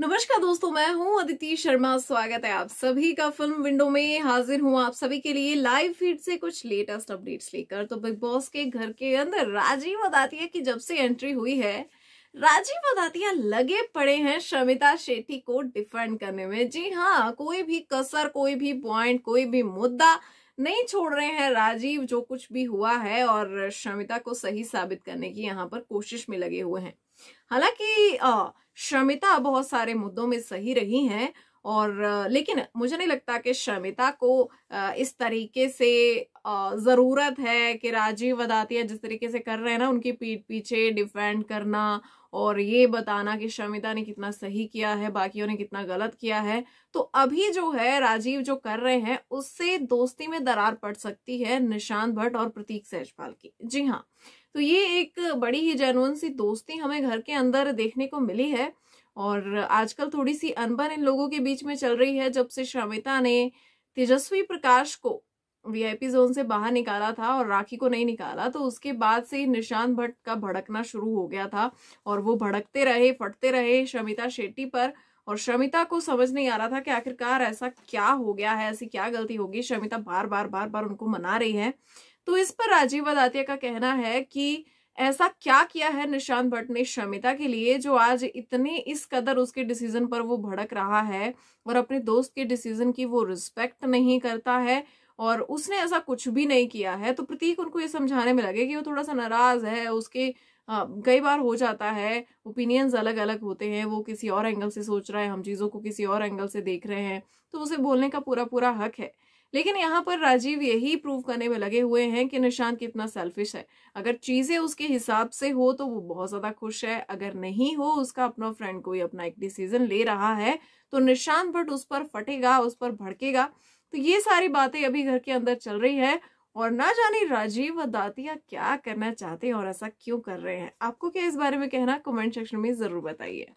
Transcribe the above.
नमस्कार दोस्तों मैं हूं अदिति शर्मा स्वागत है आप सभी का फिल्म विंडो में हाजिर हूं आप सभी के लिए लाइव फीड से कुछ लेटेस्ट अपडेट्स लेकर तो बिग बॉस के घर के अंदर राजीव अदातिया की जब से एंट्री हुई है राजीव अदातिया लगे पड़े हैं शमिता शेट्टी को डिफेंड करने में जी हाँ कोई भी कसर कोई भी पॉइंट कोई भी मुद्दा नहीं छोड़ रहे हैं राजीव जो कुछ भी हुआ है और शमिता को सही साबित करने की यहाँ पर कोशिश में लगे हुए हैं हालांकि शमिता बहुत सारे मुद्दों में सही रही हैं और लेकिन मुझे नहीं लगता कि शमिता को इस तरीके से ज़रूरत है कि राजीव वदातिया जिस तरीके से कर रहे हैं ना उनकी पीठ पीछे डिफेंड करना और ये बताना कि शमिता ने कितना सही किया है बाकियों ने कितना गलत किया है तो अभी जो है राजीव जो कर रहे हैं उससे दोस्ती में दरार पड़ सकती है निशांत भट्ट और प्रतीक सहजपाल की जी हाँ तो ये एक बड़ी ही जेनुअन सी दोस्ती हमें घर के अंदर देखने को मिली है और आजकल थोड़ी सी अनबन इन लोगों के बीच में चल रही है जब से श्रमिता ने तेजस्वी प्रकाश को वीआईपी जोन से बाहर निकाला था और राखी को नहीं निकाला तो उसके बाद से ही निशांत भट्ट का भड़कना शुरू हो गया था और वो भड़कते रहे फटते रहे श्रमिता शेट्टी पर और श्रमिता को समझ नहीं आ रहा था कि आखिरकार ऐसा क्या हो गया है ऐसी क्या गलती होगी श्रमिता बार बार बार बार उनको मना रही है तो इस पर राजीव अदातिया का कहना है कि ऐसा क्या किया है निशांत भट्ट ने शमिता के लिए जो आज इतने इस कदर उसके डिसीजन पर वो भड़क रहा है और अपने दोस्त के डिसीजन की वो रिस्पेक्ट नहीं करता है और उसने ऐसा कुछ भी नहीं किया है तो प्रतीक उनको ये समझाने में लगे कि वो थोड़ा सा नाराज है उसके कई बार हो जाता है ओपिनियंस अलग अलग होते हैं वो किसी और एंगल से सोच रहा है हम चीज़ों को किसी और एंगल से देख रहे हैं तो उसे बोलने का पूरा पूरा हक है लेकिन यहाँ पर राजीव यही प्रूव करने में लगे हुए हैं कि निशांत कितना सेल्फिश है अगर चीज़ें उसके हिसाब से हो तो वो बहुत ज़्यादा खुश है अगर नहीं हो उसका अपना फ्रेंड कोई अपना एक डिसीजन ले रहा है तो निशांत भट उस पर फटेगा उस पर भड़केगा तो ये सारी बातें अभी घर के अंदर चल रही है और ना जाने राजीव व दातिया क्या करना चाहते हैं और ऐसा क्यों कर रहे हैं आपको क्या इस बारे में कहना कमेंट सेक्शन में ज़रूर बताइए